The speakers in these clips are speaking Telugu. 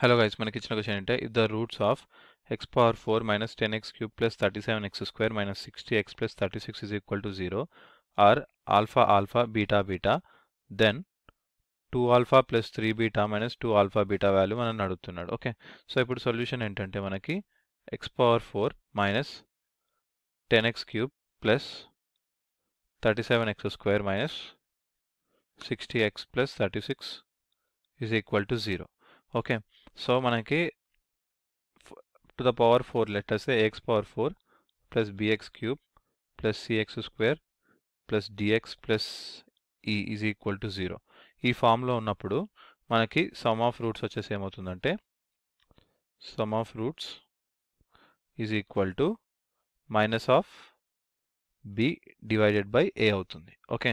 హలో గైస్ మనకి ఇచ్చిన క్వశ్చన్ అంటే if the roots of x power four minus ten x cube plus thirty seven x square minus sixty x plus thirty six is equal to zero are alpha alpha beta beta then two alpha plus three beta minus two alpha beta value మనం అడుగుతున్నాడు ఓకే సో ఇప్పుడు సొల్యూషన్ ఏంటంటే మనకి x power four minus ten x cube plus thirty seven x square minus sixty x plus thirty six is equal to zero okay so మనకి to the power four letters x power four plus b x cube plus c x square plus d x plus e is equal to zero ఈ ఫామ్లో ఉన్నప్పుడు మనకి సమ్ ఆఫ్ రూట్స్ వచ్చేసి ఏమవుతుందంటే sum of roots is equal to minus of b divided by a అవుతుంది ఓకే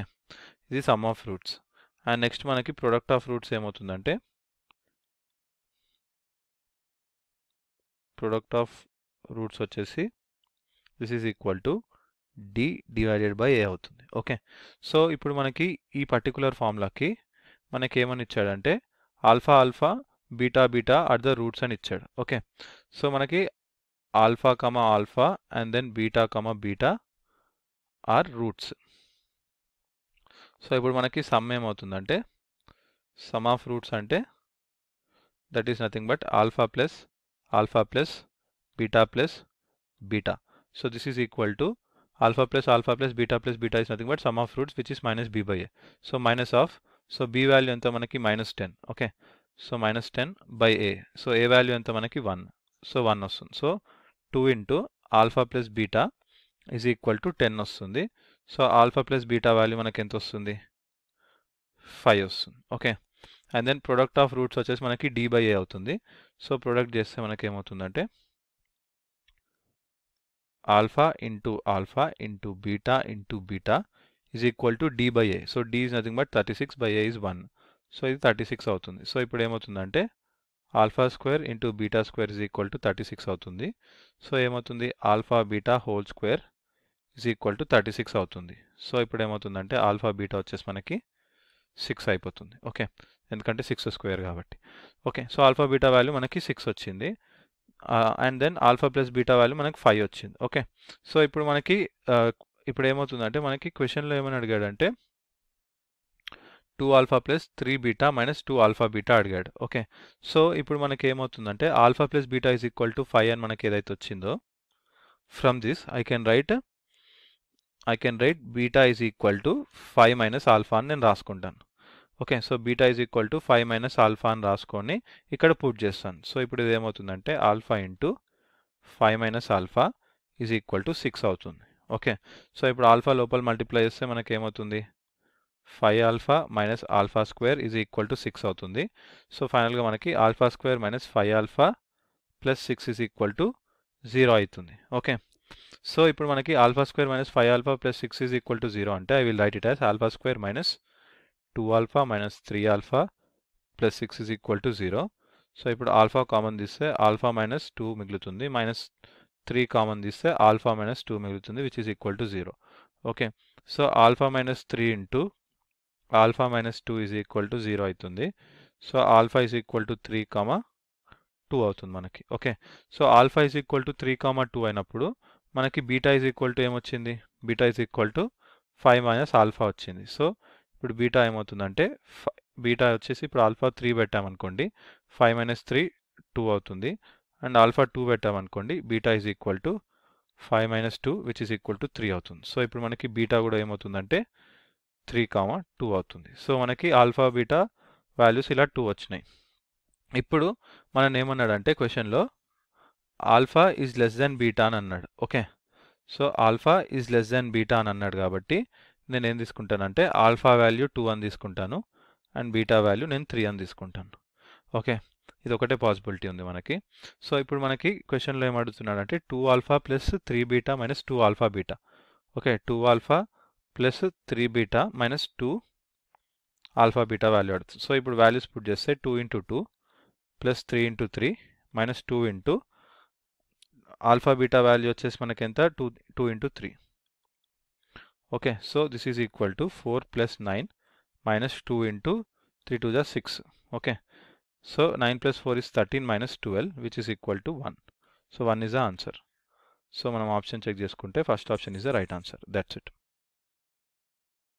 ఇది sum of roots and next మనకి ప్రొడక్ట్ ఆఫ్ రూట్స్ ఏమవుతుందంటే ప్రొడక్ట్ ఆఫ్ రూట్స్ వచ్చేసి this is equal to d divided by a అవుతుంది ఓకే సో ఇప్పుడు మనకి ఈ పర్టికులర్ ఫార్ములాకి మనకి ఏమని ఇచ్చాడంటే alpha alpha beta beta at the roots అని ఇచ్చాడు ఓకే సో మనకి alpha comma alpha and then beta comma beta are roots so ఇప్పుడు మనకి సమ్ ఏమవుతుందంటే సమ్ ఆఫ్ రూట్స్ అంటే that is nothing but alpha plus alpha plus beta plus beta. So this is equal to alpha plus alpha plus beta plus beta is nothing but sum of roots which is minus b by a. So minus of so b value anta manaki minus 10. Okay. So minus 10 by a. So a value anta manaki 1. So 1 వస్తుంది. So 2 into alpha plus beta is equal to 10 వస్తుంది. So alpha plus beta value manaki ఎంత వస్తుంది ఫైవ్ వస్తుంది okay and then product of roots వచ్చేసి మనకి డి బై ఏ అవుతుంది సో ప్రొడక్ట్ చేస్తే మనకి ఏమవుతుందంటే alpha into alpha into beta into beta is equal to d by a so d is nothing but thirty six by a is one so ఇది థర్టీ సిక్స్ అవుతుంది సో ఇప్పుడు ఏమవుతుందంటే alpha square into beta square is equal to thirty six అవుతుంది సో ఏమవుతుంది alpha beta whole square is equal to thirty six అవుతుంది సో ఇప్పుడు ఏమవుతుందంటే ఆల్ఫా బీటా వచ్చేసి మనకి సిక్స్ అయిపోతుంది ఓకే ఎందుకంటే సిక్స్ స్క్వేర్ కాబట్టి okay so alpha beta value మనకి సిక్స్ వచ్చింది and then alpha plus beta value మనకి ఫైవ్ వచ్చింది ఓకే సో ఇప్పుడు మనకి uh, ఇప్పుడు ఏమవుతుందంటే మనకి క్వశ్చన్లో ఏమని అడిగాడంటే two alpha plus three beta minus two alpha beta అడిగాడు ఓకే సో ఇప్పుడు మనకి ఏమవుతుందంటే alpha plus beta is equal to five అని మనకి ఏదైతే వచ్చిందో from this I can write I can write beta is equal to five minus alpha అని నేను రాసుకుంటాను okay so beta is equal to five minus alpha అని రాసుకొని ఇక్కడ పుట్ చేస్తాను సో ఇప్పుడు ఇది ఏమవుతుందంటే alpha into five minus alpha is equal to six అవుతుంది ఓకే సో ఇప్పుడు ఆల్ఫా లోపల మల్టిప్లై చేస్తే మనకి ఏమవుతుంది five alpha minus alpha square is equal to six అవుతుంది సో ఫైనల్గా మనకి alpha square minus five alpha plus six is equal to zero అవుతుంది ఓకే సో ఇప్పుడు మనకి alpha square minus five alpha plus six is equal to zero అంటే I will write it as alpha square minus two alpha minus three alpha plus six is equal to zero so ఇప్పుడు ఆల్ఫా కామన్ తీస్తే ఆల్ఫా మైనస్ టూ మిగులుతుంది మైనస్ త్రీ కామన్ తీస్తే ఆల్ఫా మైనస్ టూ మిగులుతుంది which is equal to zero okay so alpha minus three into alpha minus two is equal to zero అవుతుంది so alpha is equal to three comma two అవుతుంది మనకి okay so alpha is equal to three comma two అయినప్పుడు మనకి బీటా ఈజ్ ఈక్వల్ టు ఏమొచ్చింది beta is equal to five minus alpha వచ్చింది సో ఇప్పుడు బీటా ఏమవుతుందంటే బీటా వచ్చేసి ఇప్పుడు ఆల్ఫా త్రీ పెట్టామనుకోండి ఫైవ్ మైనస్ త్రీ టూ అవుతుంది అండ్ ఆల్ఫా టూ పెట్టామనుకోండి beta is equal to five minus two which is equal to three అవుతుంది సో ఇప్పుడు మనకి బీటా కూడా ఏమవుతుందంటే త్రీ కామా టూ అవుతుంది సో మనకి ఆల్ఫా బీటా వాల్యూస్ ఇలా టూ వచ్చినాయి ఇప్పుడు మనం ఏమన్నాడంటే క్వశ్చన్లో alpha is less than beta అని అన్నాడు okay so alpha is less than beta అని అన్నాడు కాబట్టి నేను ఏం తీసుకుంటానంటే ఆల్ఫా వాల్యూ టూ అని తీసుకుంటాను అండ్ బీటా వాల్యూ నేను త్రీ అని తీసుకుంటాను ఓకే ఇది ఒకటే పాసిబిలిటీ ఉంది మనకి సో ఇప్పుడు మనకి క్వశ్చన్లో ఏం అడుగుతున్నాడంటే two alpha plus three beta minus two alpha beta okay two alpha plus three beta minus two alpha beta value అడుగుతుంది సో ఇప్పుడు వాల్యూస్ పుట్ చేస్తే two into two plus three into three minus two into alpha beta value వచ్చేసి మనకి ఎంత two two into three Okay, so this is equal to 4 plus 9 minus 2 into 3 to the 6. Okay, so 9 plus 4 is 13 minus 12 which is equal to 1. so one is the answer సో మనం ఆప్షన్ చెక్ చేసుకుంటే first option is the right answer that's